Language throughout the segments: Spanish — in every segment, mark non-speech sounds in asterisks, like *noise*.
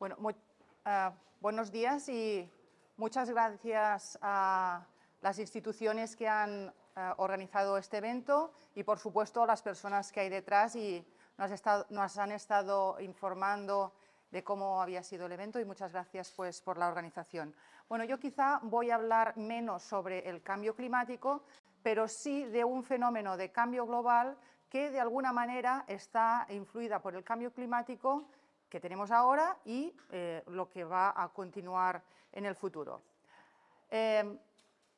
Bueno, ah, buenos días y muchas gracias a las instituciones que han ah, organizado este evento y, por supuesto, a las personas que hay detrás y nos, han estado informando de cómo había sido el evento y muchas gracias pues, por la organización. Bueno, yo quizá voy a hablar menos sobre el cambio climático, pero sí de un fenómeno de cambio global que de alguna manera está influida por el cambio climático que tenemos ahora y eh, lo que va a continuar en el futuro. Eh,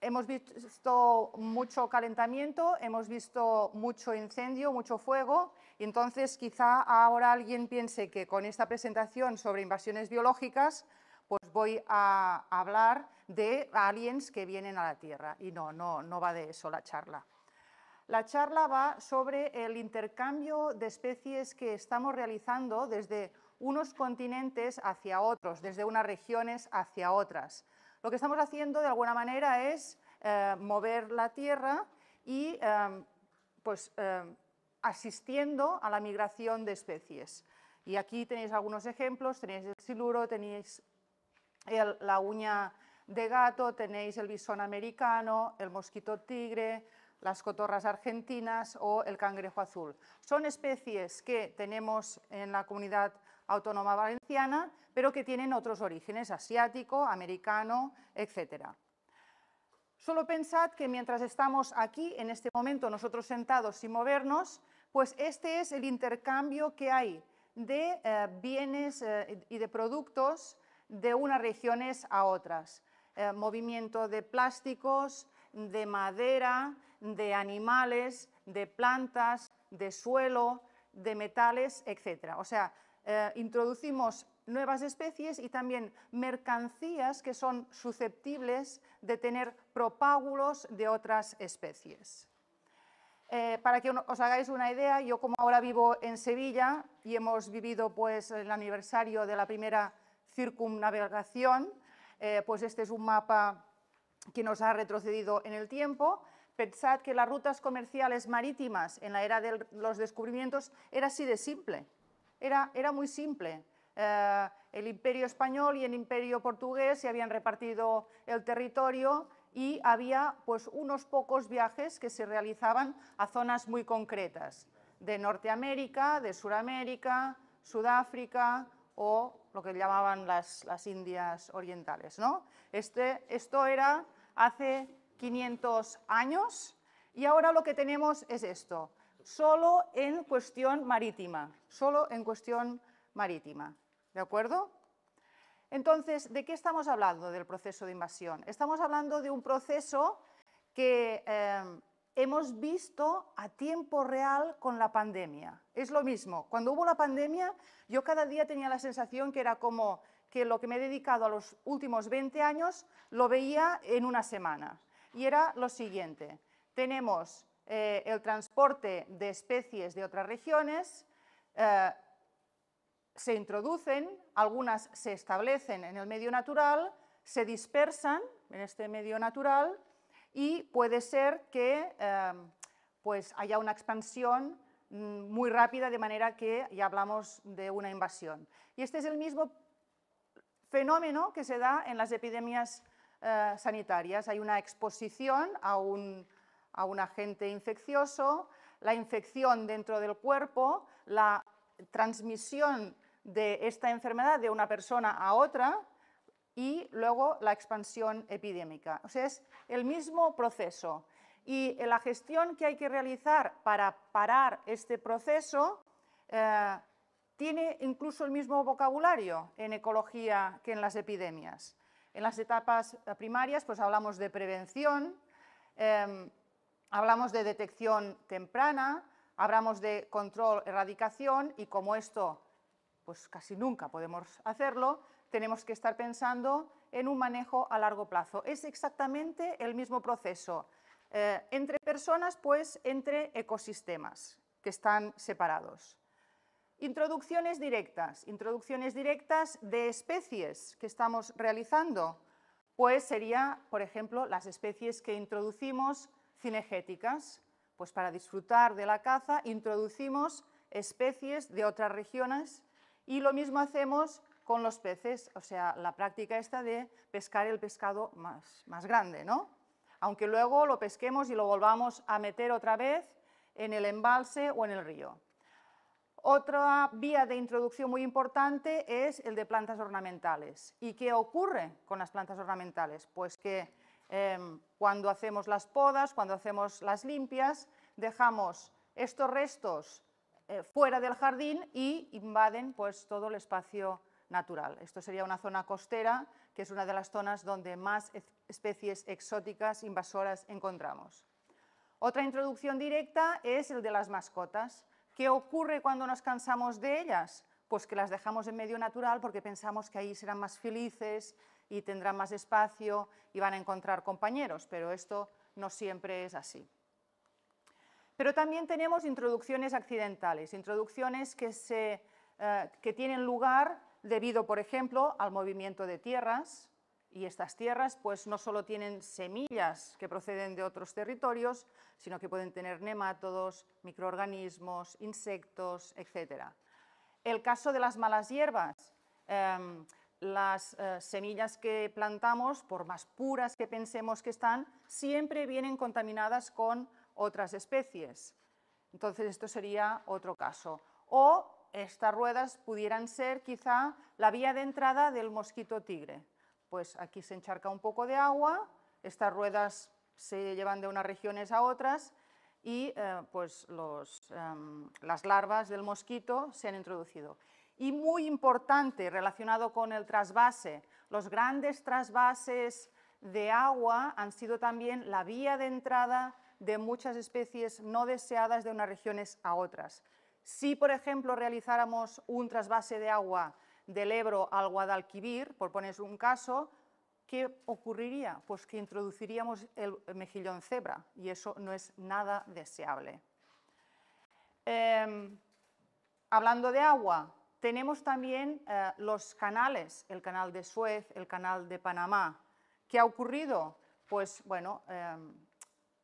hemos visto mucho calentamiento, hemos visto mucho incendio, mucho fuego, y entonces quizá ahora alguien piense que con esta presentación sobre invasiones biológicas pues voy a hablar de aliens que vienen a la Tierra. Y no, no, no va de eso la charla. La charla va sobre el intercambio de especies que estamos realizando desde unos continentes hacia otros, desde unas regiones hacia otras. Lo que estamos haciendo de alguna manera es eh, mover la Tierra y em, pues, em, asistiendo a la migración de especies. Y aquí tenéis algunos ejemplos, tenéis el siluro, tenéis la uña de gato, tenéis el bisón americano, el mosquito tigre, las cotorras argentinas o el cangrejo azul. Son especies que tenemos en la comunidad Autónoma Valenciana, pero que tienen otros orígenes, asiático, americano, etc. Solo pensad que mientras estamos aquí, en este momento, nosotros sentados sin movernos, pues este es el intercambio que hay de eh, bienes eh, y de productos de unas regiones a otras. Eh, movimiento de plásticos, de madera, de animales, de plantas, de suelo, de metales, etc. O sea, eh, introducimos nuevas especies y también mercancías que son susceptibles de tener propágulos de otras especies. Eh, para que os hagáis una idea, yo como ahora vivo en Sevilla y hemos vivido pues, el aniversario de la primera circunnavegación, eh, pues este es un mapa que nos ha retrocedido en el tiempo. Pensad que las rutas comerciales marítimas en la era de los descubrimientos era así de simple era, muy simple. Eh, el imperio español y el imperio portugués se habían repartido el territorio y había pues, unos pocos viajes que se realizaban a zonas muy concretas, de Norteamérica, de Suramérica, Sudáfrica o lo que llamaban las, las Indias orientales. ¿no? Este, esto era hace 500 años y ahora lo que tenemos es esto solo en cuestión marítima, solo en cuestión marítima, ¿de acuerdo? Entonces, ¿de qué estamos hablando del proceso de invasión? Estamos hablando de un proceso que em, hemos visto a tiempo real con la pandemia. Es lo mismo, cuando hubo la pandemia yo cada día tenía la sensación que era como que lo que me he dedicado a los últimos 20 años lo veía en una semana. Y era lo siguiente, tenemos eh, el transporte de especies de otras regiones, eh, se introducen, algunas se establecen en el medio natural, se dispersan en este medio natural y puede ser que eh, pues haya una expansión mm, muy rápida, de manera que ya hablamos de una invasión. Y este es el mismo fenómeno que se da en las epidemias sanitarias. Hay una exposición a un, a un agente infeccioso, la infección dentro del cuerpo, la transmisión de esta enfermedad de una persona a otra y luego la expansión epidémica. O sea, es el mismo proceso. Y la gestión que hay que realizar para parar este proceso eh, tiene incluso el mismo vocabulario en ecología que en las epidemias. En las etapas primarias pues hablamos de prevención, em, hablamos de detección temprana, hablamos de control, erradicación y como esto pues casi nunca podemos hacerlo, tenemos que estar pensando en un manejo a largo plazo. Es exactamente el mismo proceso eh, entre personas, pues entre ecosistemas que están separados. Introducciones directas, introducciones directas de especies que estamos realizando, pues sería, por ejemplo, las especies que introducimos cinegéticas. Pues para disfrutar de la caza introducimos especies de otras regiones y lo mismo hacemos con los peces, o sea, la práctica esta de pescar el pescado más, más grande, ¿no? Aunque luego lo pesquemos y lo volvamos a meter otra vez en el embalse o en el río. Otra vía de introducción muy importante es el de plantas ornamentales. ¿Y qué ocurre con las plantas ornamentales? Pues que Em, cuando hacemos las podas, cuando hacemos las limpias, dejamos estos restos eh, fuera del jardín y invaden pues, todo el espacio natural. Esto sería una zona costera, que es una de las zonas donde más especies exóticas invasoras encontramos. Otra introducción directa es el de las mascotas. ¿Qué ocurre cuando nos cansamos de ellas? Pues que las dejamos en medio natural porque pensamos que ahí serán más felices, y tendrán más espacio y van a encontrar compañeros, pero esto no siempre es así. Pero también tenemos introducciones accidentales, introducciones que, se, eh, tienen lugar debido, por ejemplo, al movimiento de tierras, y estas tierras pues no solo tienen semillas que proceden de otros territorios, sino que pueden tener nemátodos, microorganismos, insectos, etc. El caso de las malas hierbas. Em, las eh, semillas que plantamos, por más puras que pensemos que están, siempre vienen contaminadas con otras especies. Entonces, esto sería otro caso. O estas ruedas pudieran ser quizá la vía de entrada del mosquito tigre. Pues aquí se encharca un poco de agua, estas ruedas se llevan de unas regiones a otras y eh, pues em, las larvas del mosquito se han introducido y muy importante relacionado con el trasvase. Los grandes trasvases de agua han sido también la vía de entrada de muchas especies no deseadas de unas regiones a otras. Si, por ejemplo, realizáramos un trasvase de agua del Ebro al Guadalquivir, por poner un caso, ¿qué ocurriría? Pues que introduciríamos el mejillón cebra y eso no es nada deseable. Em, hablando de agua, tenemos también eh, los canales, el canal de Suez, el canal de Panamá. ¿Qué ha ocurrido? Pues bueno, em,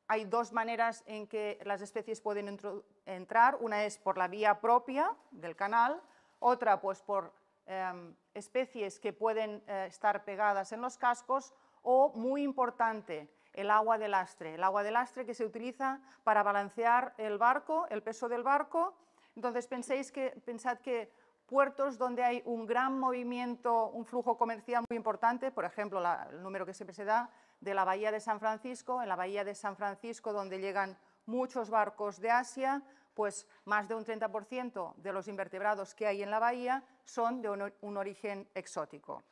hay dos maneras en que las especies pueden entrar. Una es por la vía propia del canal, otra pues por em, especies que pueden eh, estar pegadas en los cascos o, muy importante, el agua de lastre. El agua de lastre que se utiliza para balancear el barco, el peso del barco. Entonces penséis que, pensad que puertos donde hay un gran movimiento, un flujo comercial muy importante, por ejemplo, el número que siempre se da de la bahía de San Francisco, en la bahía de San Francisco donde llegan muchos barcos de Asia, pues más de un 30% de los invertebrados que hay en la bahía son de un, origen exótico.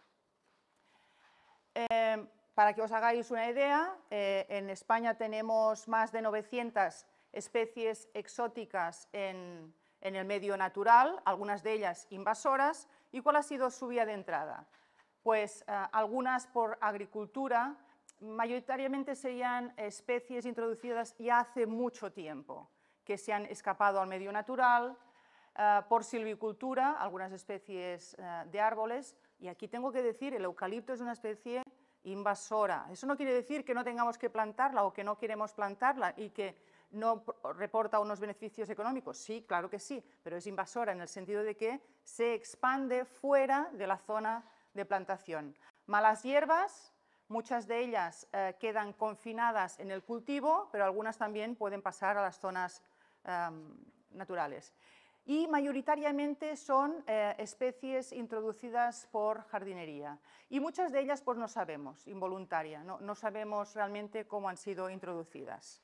Eh, para que os hagáis una idea, eh, en España tenemos más de 900 especies exóticas en, en el medio natural, algunas de ellas invasoras. ¿Y cuál ha sido su vía de entrada? Pues eh, algunas por agricultura, mayoritariamente serían especies introducidas ya hace mucho tiempo, que se han escapado al medio natural, eh, por silvicultura, algunas especies eh, de árboles. Y aquí tengo que decir, el eucalipto es una especie invasora. Eso no quiere decir que no tengamos que plantarla o que no queremos plantarla y que no reporta unos beneficios económicos? Sí, claro que sí, pero es invasora en el sentido de que se expande fuera de la zona de plantación. Malas hierbas, muchas de ellas eh, quedan confinadas en el cultivo, pero algunas también pueden pasar a las zonas em, naturales. Y mayoritariamente son eh, especies introducidas por jardinería. Y muchas de ellas pues, no sabemos, involuntaria, no sabemos realmente cómo han sido introducidas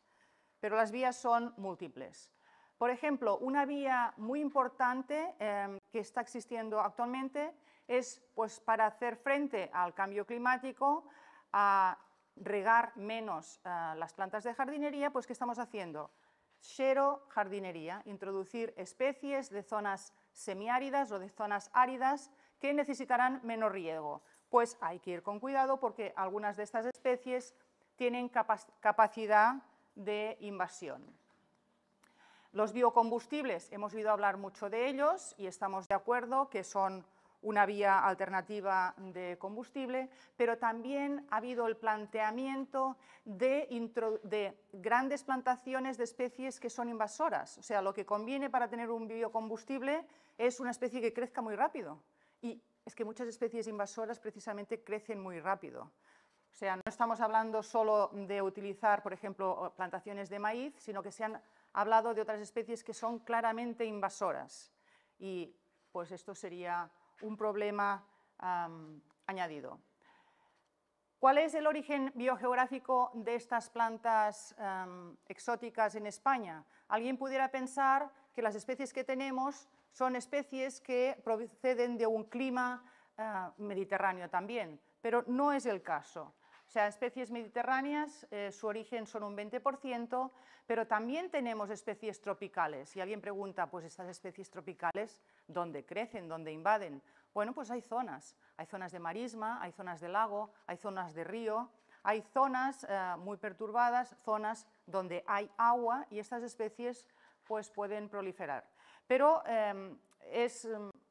pero las vías son múltiples. Por ejemplo, una vía muy importante em, que está existiendo actualmente es pues, para hacer frente al cambio climático, a regar menos eh, las plantas de jardinería, pues ¿qué estamos haciendo? Xero jardinería, introducir especies de zonas semiáridas o de zonas áridas que necesitarán menos riego. Pues hay que ir con cuidado porque algunas de estas especies tienen capacidad de invasión. Los biocombustibles, hemos oído hablar mucho de ellos y estamos de acuerdo que son una vía alternativa de combustible, pero también ha habido el planteamiento de, de, grandes plantaciones de especies que son invasoras. O sea, lo que conviene para tener un biocombustible es una especie que crezca muy rápido. Y es que muchas especies invasoras precisamente crecen muy rápido. O sea, no estamos hablando solo de utilizar, por ejemplo, plantaciones de maíz, sino que se han hablado de otras especies que son claramente invasoras. Y pues esto sería un problema añadido. ¿Cuál es el origen biogeográfico de estas plantas exóticas en España? Alguien pudiera pensar que las especies que tenemos son especies que proceden de un clima ah, mediterráneo también, pero no es el caso. O sea, especies mediterráneas, eh, su origen son un 20%, pero también tenemos especies tropicales. Si alguien pregunta, pues estas especies tropicales, ¿dónde crecen? ¿Dónde invaden? Bueno, pues hay zonas. Hay zonas de marisma, hay zonas de lago, hay zonas de río, hay zonas eh, muy perturbadas, zonas donde hay agua y estas especies pues pueden proliferar. Pero em, es,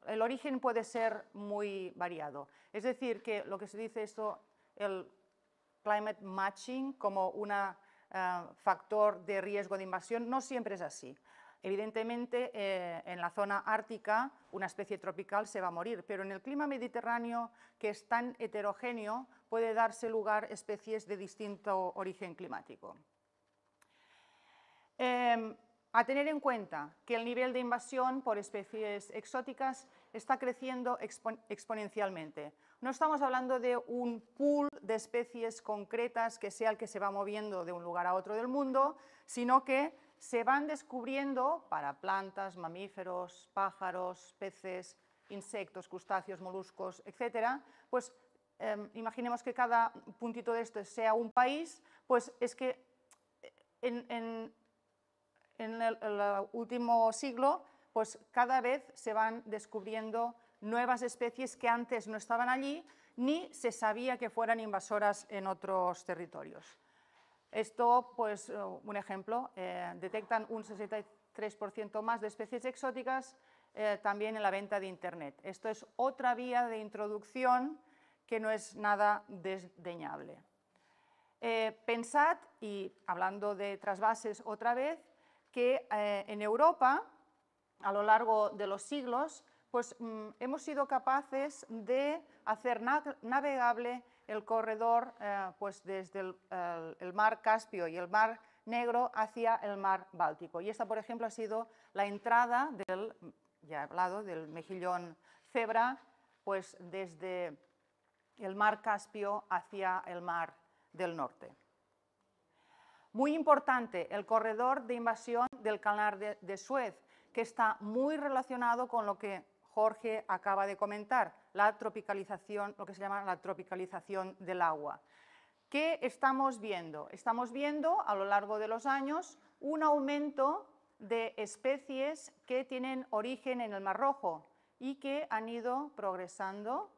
el origen puede ser muy variado. Es decir, que lo que se dice esto, el climate matching como un eh, factor de riesgo de invasión. No siempre es así. Evidentemente, eh, en la zona ártica una especie tropical se va a morir, pero en el clima mediterráneo, que es tan heterogéneo, puede darse lugar especies de distinto origen climático. Em, a tener en cuenta que el nivel de invasión por especies exóticas está creciendo exponencialmente no estamos hablando de un pool de especies concretas que sea el que se va moviendo de un lugar a otro del mundo, sino que se van descubriendo para plantas, mamíferos, pájaros, peces, insectos, crustáceos, moluscos, etcétera, pues em, imaginemos que cada puntito de esto sea un país, pues es que en, el último siglo pues cada vez se van descubriendo nuevas especies que antes no estaban allí ni se sabía que fueran invasoras en otros territorios. Esto, pues, eh, un ejemplo, eh, detectan un 63% más de especies exóticas eh, también en la venta de Internet. Esto es otra vía de introducción que no es nada desdeñable. pensad, y hablando de trasvases otra vez, que en Europa a lo largo de los siglos, pues mm, hemos sido capaces de hacer navegable el corredor eh, pues desde el, mar Caspio y el mar Negro hacia el mar Báltico. Y esta, por ejemplo, ha sido la entrada del, ya hablado, del mejillón cebra, pues desde el mar Caspio hacia el mar del norte. Muy importante, el corredor de invasión del canal de Suez, que está muy relacionado con lo que Jorge acaba de comentar, la tropicalización, lo que se llama la tropicalización del agua. ¿Qué estamos viendo? Estamos viendo a lo largo de los años un aumento de especies que tienen origen en el Mar Rojo y que han ido progresando,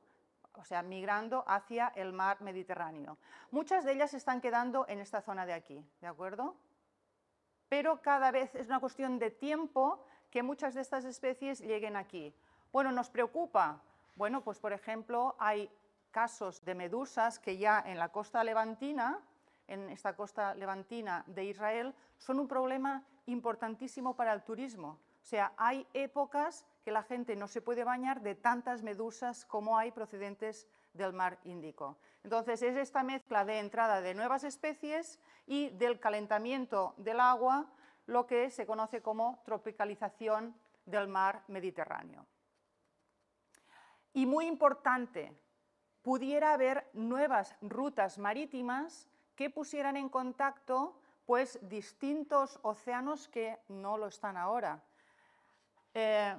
o sea, migrando hacia el mar Mediterráneo. Muchas de ellas están quedando en esta zona de aquí, ¿de acuerdo? Pero cada vez es una cuestión de tiempo que muchas de estas especies lleguen aquí. Bueno, ¿nos preocupa? Bueno, pues por ejemplo, hay casos de medusas que ya en la costa levantina, en esta costa levantina de Israel, son un problema importantísimo para el turismo. O sea, hay épocas que la gente no se puede bañar de tantas medusas como hay procedentes del mar Índico. Entonces, es esta mezcla de entrada de nuevas especies y del calentamiento del agua lo que se conoce como tropicalización del mar Mediterráneo. Y muy importante, pudiera haber nuevas rutas marítimas que pusieran en contacto pues, distintos océanos que no lo están ahora. Eh,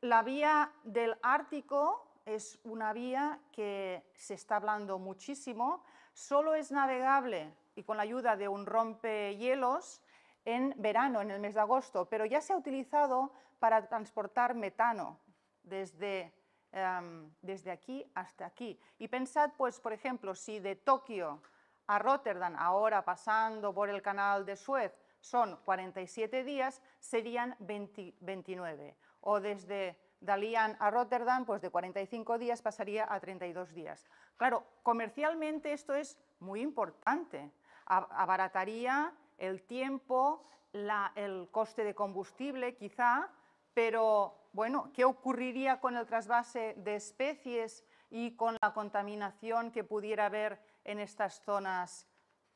la vía del Ártico es una vía que se está hablando muchísimo, solo es navegable y con la ayuda de un rompehielos en verano, en el mes de agosto, pero ya se ha utilizado para transportar metano desde, em, desde aquí hasta aquí. Y pensad, pues, por ejemplo, si de Tokio a Rotterdam, ahora pasando por el canal de Suez, son 47 días, serían 29. O desde Dalian a Rotterdam, pues de 45 días pasaría a 32 días. Claro, comercialmente esto es muy importante, abarataría el tiempo, el coste de combustible quizá, pero bueno, ¿qué ocurriría con el trasvase de especies y con la contaminación que pudiera haber en estas zonas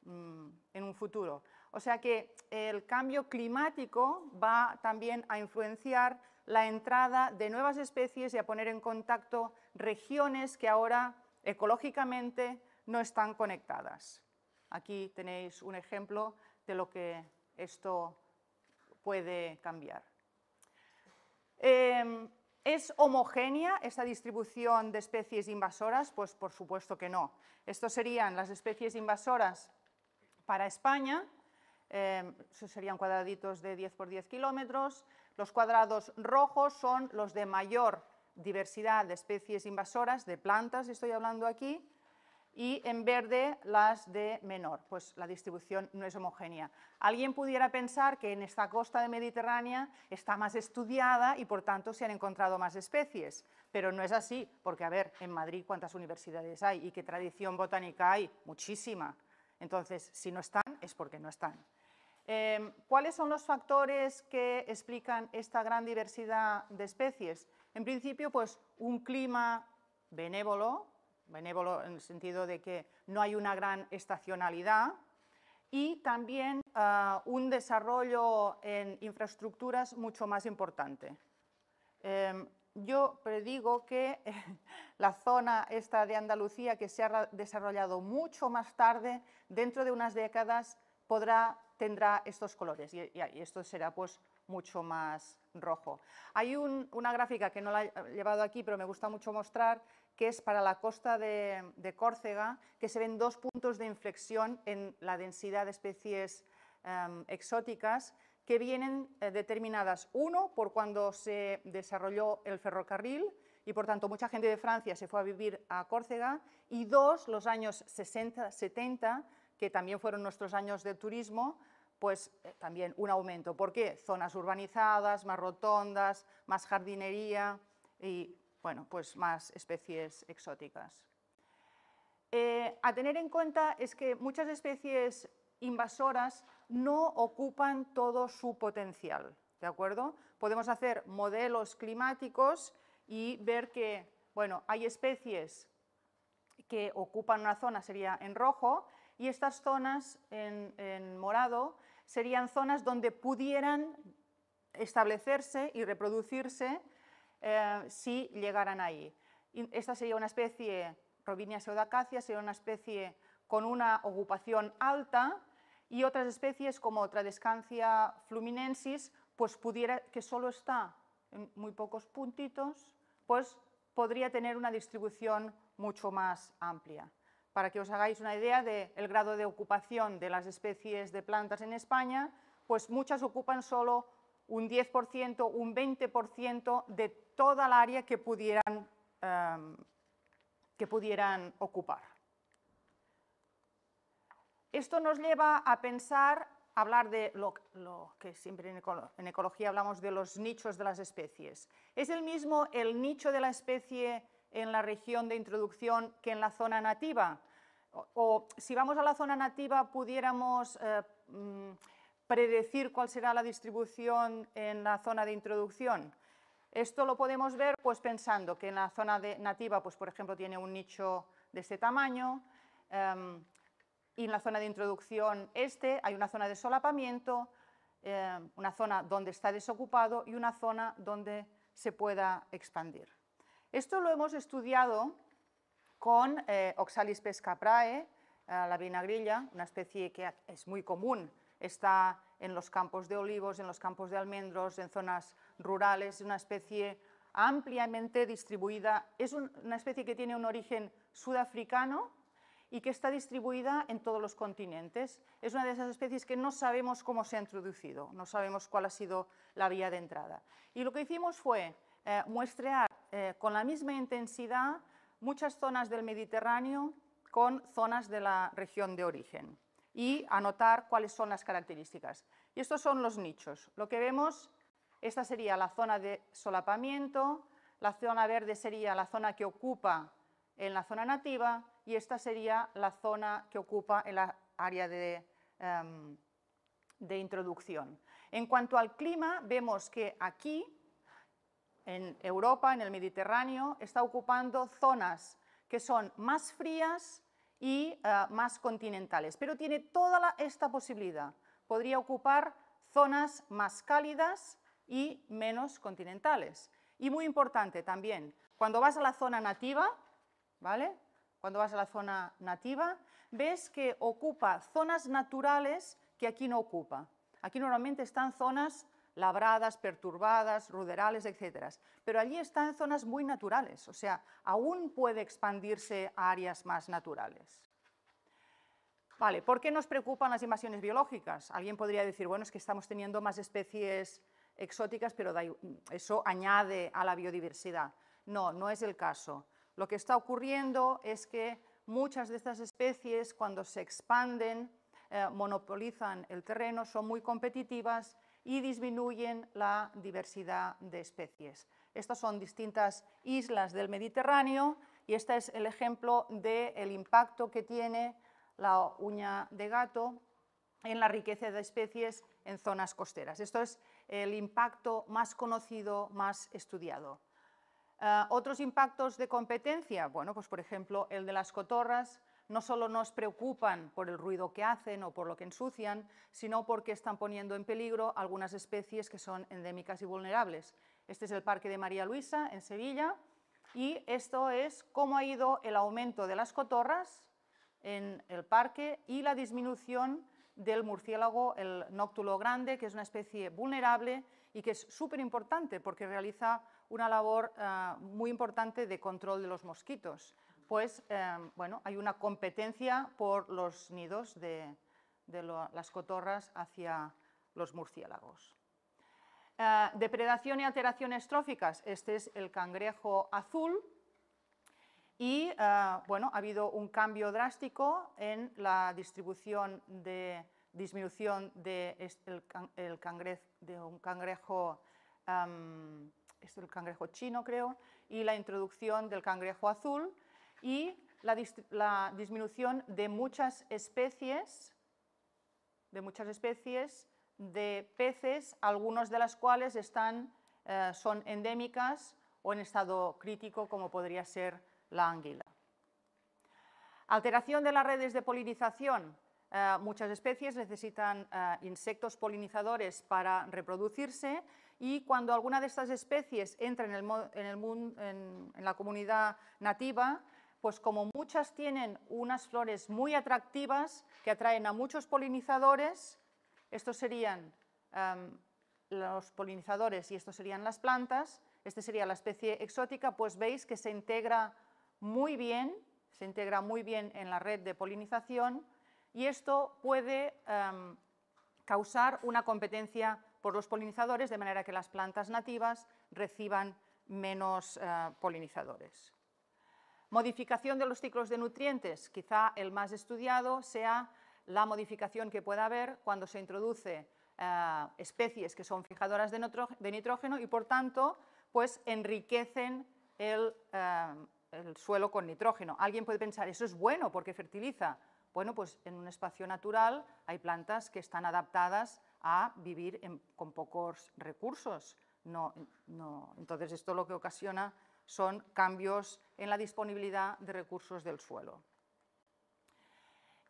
mm, en un futuro? O sea que el cambio climático va también a influenciar la entrada de nuevas especies y a poner en contacto regiones que ahora ecológicamente no están conectadas. Aquí tenéis un ejemplo de lo que esto puede cambiar. Em, ¿Es homogénea esta distribución de especies invasoras? Pues por supuesto que no. Estas serían las especies invasoras para España, em, serían cuadraditos de 10 por 10 kilómetros. Los cuadrados rojos son los de mayor diversidad de especies invasoras, de plantas estoy hablando aquí, y en verde las de menor, pues la distribución no es homogénea. Alguien pudiera pensar que en esta costa de mediterránea está más estudiada y por tanto se han encontrado más especies, pero no es así, porque a ver, en Madrid cuántas universidades hay y qué tradición botánica hay, muchísima. Entonces, si no están, es porque no están. Em, ¿Cuáles son los factores que explican esta gran diversidad de especies? En principio, pues un clima benévolo, benévolo en el sentido de que no hay una gran estacionalidad, y también eh, un desarrollo en infraestructuras mucho más importante. Em, yo predigo que *laughs* la zona esta de Andalucía, que se ha desarrollado mucho más tarde, dentro de unas décadas podrá, tendrá estos colores y, esto será pues mucho más rojo. Hay una gráfica que no la he llevado aquí, pero me gusta mucho mostrar, que es para la costa de, Córcega, que se ven dos puntos de inflexión en la densidad de especies em, exóticas que vienen eh, determinadas, uno, por cuando se desarrolló el ferrocarril y por tanto mucha gente de Francia se fue a vivir a Córcega, y dos, los años 60, 70, que también fueron nuestros años de turismo, pues eh, también un aumento. ¿Por qué? Zonas urbanizadas, más rotondas, más jardinería y bueno, pues más especies exóticas. Eh, a tener en cuenta es que muchas especies invasoras no ocupan todo su potencial, ¿de acuerdo? Podemos hacer modelos climáticos y ver que, bueno, hay especies que ocupan una zona, sería en rojo, y estas zonas en morado serían zonas donde pudieran establecerse y reproducirse eh, si llegaran ahí. Esta sería una especie, Robinia pseudacacia, sería una especie con una ocupación alta y otras especies como descancia fluminensis, pues pudiera, que solo está en muy pocos puntitos, pues podría tener una distribución mucho más amplia. Para que os hagáis una idea del grado de ocupación de las especies de plantas en España, pues muchas ocupan solo un 10%, un 20% de toda el área que pudieran, em, que pudieran ocupar. Esto nos lleva a pensar, a hablar de lo, que siempre en, ecología hablamos de los nichos de las especies. Es el mismo el nicho de la especie en la región de introducción que en la zona nativa. O, si vamos a la zona nativa pudiéramos... Eh, mm, predecir cuál será la distribución en la zona de introducción. Esto lo podemos ver pues, pensando que en la zona nativa, pues, por ejemplo, tiene un nicho de este tamaño, em, y en la zona de introducción este hay una zona de solapamiento, em, una zona donde está desocupado y una zona donde se pueda expandir. Esto lo hemos estudiado con eh, Oxalis pesca pescaprae, eh, la vinagrilla, una especie que es muy común está en los campos de olivos, en los campos de almendros, en zonas rurales, una especie ampliamente distribuida, es una especie que tiene un origen sudafricano y que está distribuida en todos los continentes. Es una de esas especies que no sabemos cómo se ha introducido, no sabemos cuál ha sido la vía de entrada. Y lo que hicimos fue eh, muestrear eh, con la misma intensidad muchas zonas del Mediterráneo con zonas de la región de origen y anotar cuáles son las características. Y estos son los nichos. Lo que vemos, esta sería la zona de solapamiento, la zona verde sería la zona que ocupa en la zona nativa y esta sería la zona que ocupa en la área de, em, de introducción. En cuanto al clima, vemos que aquí, en Europa, en el Mediterráneo, está ocupando zonas que son más frías y eh, más continentales. Pero tiene toda esta posibilidad. Podría ocupar zonas más cálidas y menos continentales. Y muy importante también, cuando vas a la zona nativa, ¿vale? Cuando vas a la zona nativa, ves que ocupa zonas naturales que aquí no ocupa. Aquí normalmente están zonas labradas, perturbadas, ruderales, etc. Pero allí están zonas muy naturales, o sea, aún puede expandirse a áreas más naturales. Vale, ¿por qué nos preocupan las invasiones biológicas? Alguien podría decir, bueno, es que estamos teniendo más especies exóticas, pero eso añade a la biodiversidad. No, no es el caso. Lo que está ocurriendo es que muchas de estas especies, cuando se expanden, eh, monopolizan el terreno, son muy competitivas y disminuyen la diversidad de especies. Estas son distintas islas del Mediterráneo y este es el ejemplo del impacto que tiene la uña de gato en la riqueza de especies en zonas costeras. Esto es el impacto más conocido, más estudiado. Eh, otros impactos de competencia, bueno, pues por ejemplo el de las cotorras, no solo nos preocupan por el ruido que hacen o por lo que ensucian, sino porque están poniendo en peligro algunas especies que son endémicas y vulnerables. Este es el Parque de María Luisa, en Sevilla, y esto es cómo ha ido el aumento de las cotorras en el parque y la disminución del murciélago, el nóctulo grande, que es una especie vulnerable y que es súper importante porque realiza una labor eh, muy importante de control de los mosquitos pues bueno, hay una competencia por los nidos de, las cotorras hacia los murciélagos. Eh, depredación y alteraciones tróficas, este es el cangrejo azul y eh, bueno, ha habido un cambio drástico en la distribución de disminución de el, un cangrejo em, el cangrejo chino creo, y la introducción del cangrejo azul, y la, disminución de muchas especies, de muchas especies de peces, algunos de las cuales eh, son endémicas o en estado crítico, como podría ser la anguila. Alteración de las redes de polinización. Eh, muchas especies necesitan eh, insectos polinizadores para reproducirse y cuando alguna de estas especies entra en la comunidad nativa, pues como muchas tienen unas flores muy atractivas que atraen a muchos polinizadores, estos serían em, los polinizadores y estos serían las plantas, esta sería la especie exótica, pues veis que se integra muy bien, se integra muy bien en la red de polinización y esto puede em, causar una competencia por los polinizadores de manera que las plantas nativas reciban menos eh, polinizadores. Modificación de los ciclos de nutrientes, quizá el más estudiado sea la modificación que pueda haber cuando se introduce eh, especies que son fijadoras de, nitrógeno y por tanto pues enriquecen eh, el, suelo con nitrógeno. Alguien puede pensar, eso es bueno porque fertiliza. Bueno, pues en un espacio natural hay plantas que están adaptadas a vivir con pocos recursos. No, Entonces esto lo que ocasiona son cambios en la disponibilidad de recursos del suelo.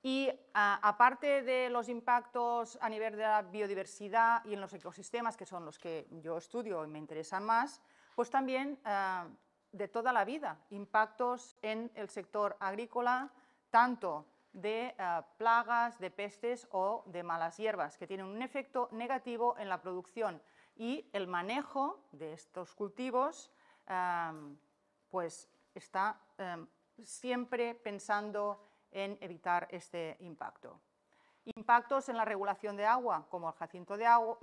Y aparte de los impactos a nivel de la biodiversidad y en los ecosistemas, que son los que yo estudio y me interesan más, pues también eh, de toda la vida, impactos en el sector agrícola, tanto de eh, plagas, de pestes o de malas hierbas, que tienen un efecto negativo en la producción y el manejo de estos cultivos pues está em, siempre pensando en evitar este impacto. Impactos en la regulación de agua, como el jacinto de agua,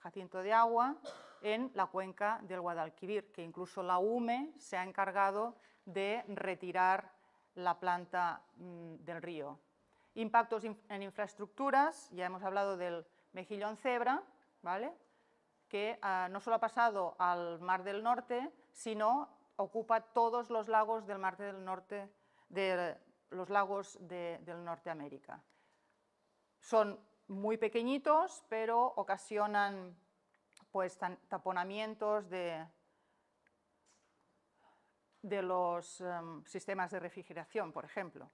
jacinto de agua en la cuenca del Guadalquivir, que incluso la UME se ha encargado de retirar la planta mm, del río. Impactos en infraestructuras, ya hemos hablado del mejillón cebra, ¿vale? que ah, no solo ha pasado al Mar del Norte, sino ocupa todos los lagos del Mar del Norte, de los lagos de, del Norteamérica. Son muy pequeñitos, pero ocasionan pues, taponamientos de, de los em, sistemas de refrigeración, por ejemplo.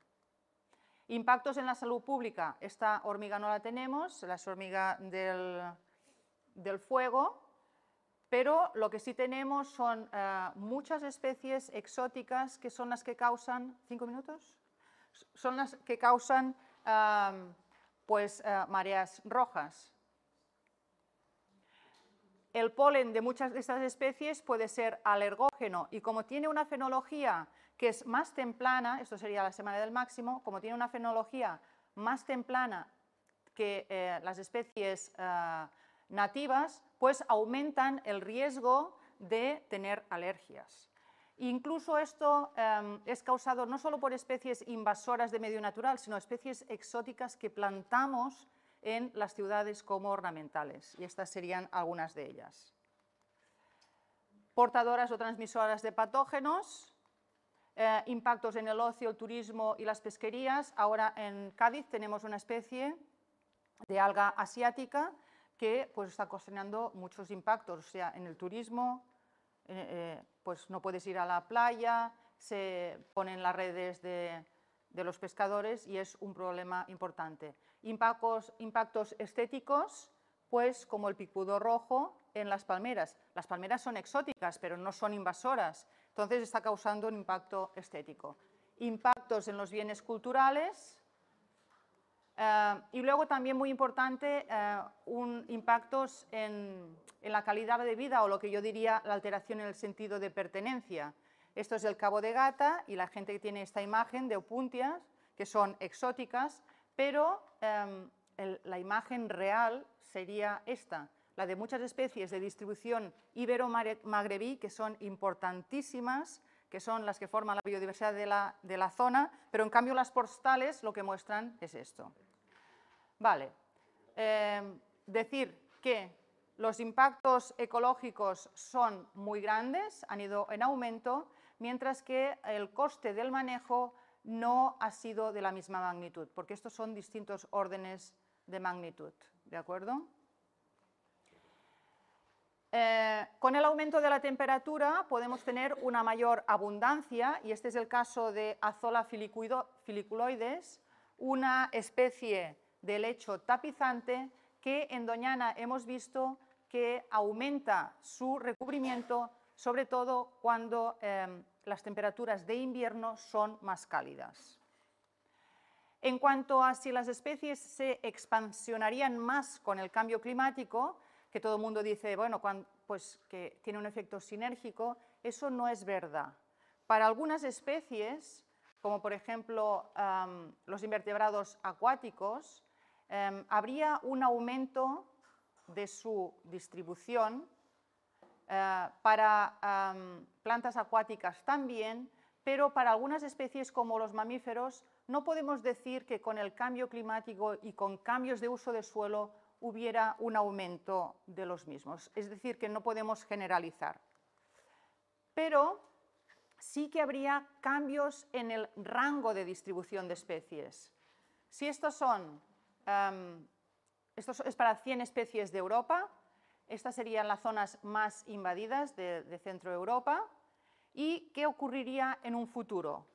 Impactos en la salud pública. Esta hormiga no la tenemos, las hormiga del del fuego, pero lo que sí tenemos son eh, muchas especies exóticas que son las que causan, ¿cinco minutos? Son las que causan pues, eh, mareas rojas. El polen de muchas de estas especies puede ser alergógeno y como tiene una fenología que es más templana, esto sería la semana del máximo, como tiene una fenología más templana que eh, las especies nativas, pues aumentan el riesgo de tener alergias. Incluso esto em, es causado no solo por especies invasoras de medio natural, sino especies exóticas que plantamos en las ciudades como ornamentales, y estas serían algunas de ellas. Portadoras o transmisoras de patógenos, eh, impactos en el ocio, el turismo y las pesquerías. Ahora en Cádiz tenemos una especie de alga asiática que pues, está ocasionando muchos impactos, o sea, en el turismo, eh, eh, pues no puedes ir a la playa, se ponen las redes de, los pescadores y es un problema importante. Impactos, impactos estéticos, pues como el picudo rojo en las palmeras. Las palmeras son exóticas, pero no son invasoras, entonces está causando un impacto estético. Impactos en los bienes culturales, eh, y luego también muy importante, eh, un, impactos en, en, la calidad de vida o lo que yo diría la alteración en el sentido de pertenencia. Esto es el Cabo de Gata y la gente que tiene esta imagen de opuntias, que son exóticas, pero em, la imagen real sería esta, la de muchas especies de distribución ibero-magrebí que son importantísimas que son las que forman la biodiversidad de la, zona, pero en cambio las postales lo que muestran es esto. Vale, eh, decir que los impactos ecológicos son muy grandes, han ido en aumento, mientras que el coste del manejo no ha sido de la misma magnitud, porque estos son distintos órdenes de magnitud, ¿de acuerdo? Eh, con el aumento de la temperatura podemos tener una mayor abundancia, y este es el caso de Azola filiculoides, una especie de lecho tapizante que en Doñana hemos visto que aumenta su recubrimiento, sobre todo cuando em, las temperaturas de invierno son más cálidas. En cuanto a si las especies se expansionarían más con el cambio climático, que todo el mundo dice, bueno, pues que tiene un efecto sinérgico, eso no es verdad. Para algunas especies, como por ejemplo los invertebrados acuáticos, em, habría un aumento de su distribución. Eh, para plantas acuáticas también, pero para algunas especies como los mamíferos no podemos decir que con el cambio climático y con cambios de uso de suelo hubiera un aumento de los mismos. Es decir, que no podemos generalizar. Pero sí que habría cambios en el rango de distribución de especies. Si estos son, em, esto es para 100 especies de Europa, estas serían las zonas más invadidas de, de Centro Europa, ¿y qué ocurriría en un futuro?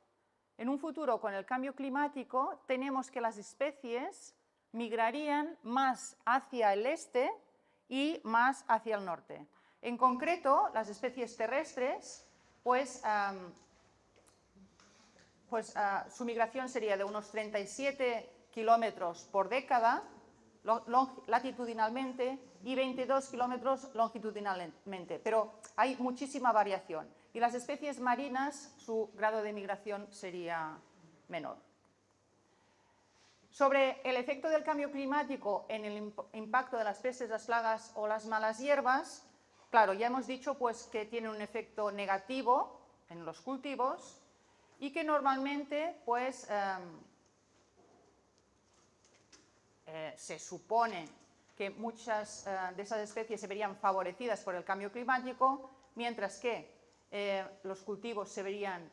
En un futuro, con el cambio climático, tenemos que las especies migrarían más hacia el este y más hacia el norte. En concreto, las especies terrestres, pues, pues ah, su migración sería de unos 37 kilómetros por década latitudinalmente y 22 kilómetros longitudinalmente, pero hay muchísima variación. Y las especies marinas, su grado de migración sería menor. Sobre el efecto del cambio climático en el impacto de las peces, las plagas o las malas hierbas, claro, ya hemos dicho pues, que tiene un efecto negativo en los cultivos y que normalmente pues, em, eh, se supone que muchas eh, de esas especies se verían favorecidas por el cambio climático, mientras que eh, los cultivos se verían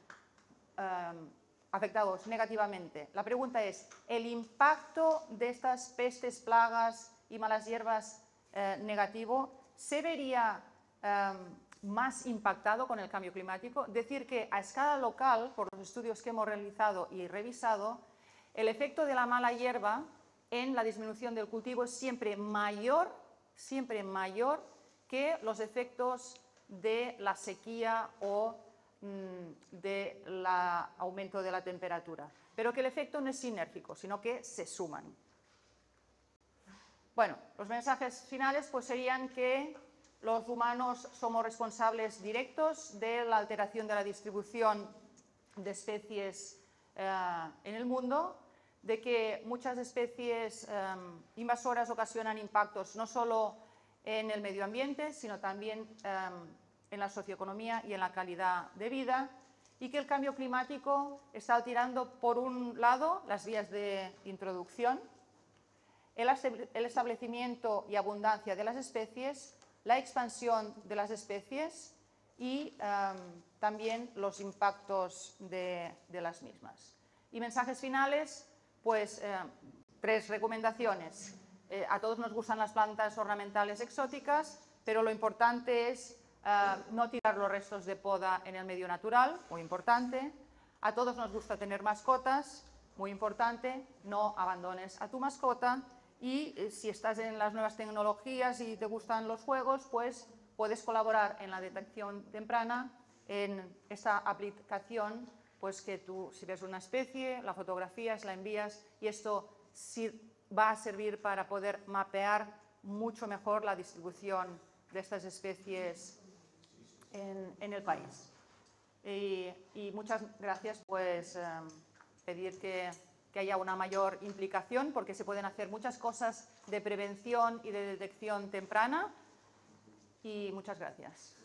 em, afectados negativamente. La pregunta es, ¿el impacto de estas pestes, plagas y malas hierbas eh, negativo se vería em, más impactado con el cambio climático? Decir que a escala local, por los estudios que hemos realizado y revisado, el efecto de la mala hierba en la disminución del cultivo es siempre mayor, siempre mayor que los efectos de la sequía o Mm, la aumento de la temperatura, pero que el efecto no es sinérgico, sino que se suman. Bueno, los mensajes finales pues serían que los humanos somos responsables directos de la alteración de la distribución de especies eh, en el mundo, de que muchas especies eh, invasoras ocasionan impactos no solo en el medio ambiente, sino también eh, en la socioeconomía y en la calidad de vida, y que el cambio climático está tirando, por un lado, las vías de introducción, el establecimiento y abundancia de las especies, la expansión de las especies y em, también los impactos de, las mismas. Y mensajes finales, pues em, tres recomendaciones. Eh, a todos nos gustan las plantas ornamentales exóticas, pero lo importante es eh, no tirar los restos de poda en el medio natural, muy importante. A todos nos gusta tener mascotas, muy importante. No abandones a tu mascota. Y eh, si estás en las nuevas tecnologías y te gustan los juegos, pues puedes colaborar en la detección temprana, en esa aplicación, pues que tú si ves una especie, la fotografías, la envías y esto va a servir para poder mapear mucho mejor la distribución de estas especies en, el país. Y, muchas gracias, pues eh, pedir que, que, haya una mayor implicación porque se pueden hacer muchas cosas de prevención y de detección temprana. Y muchas gracias.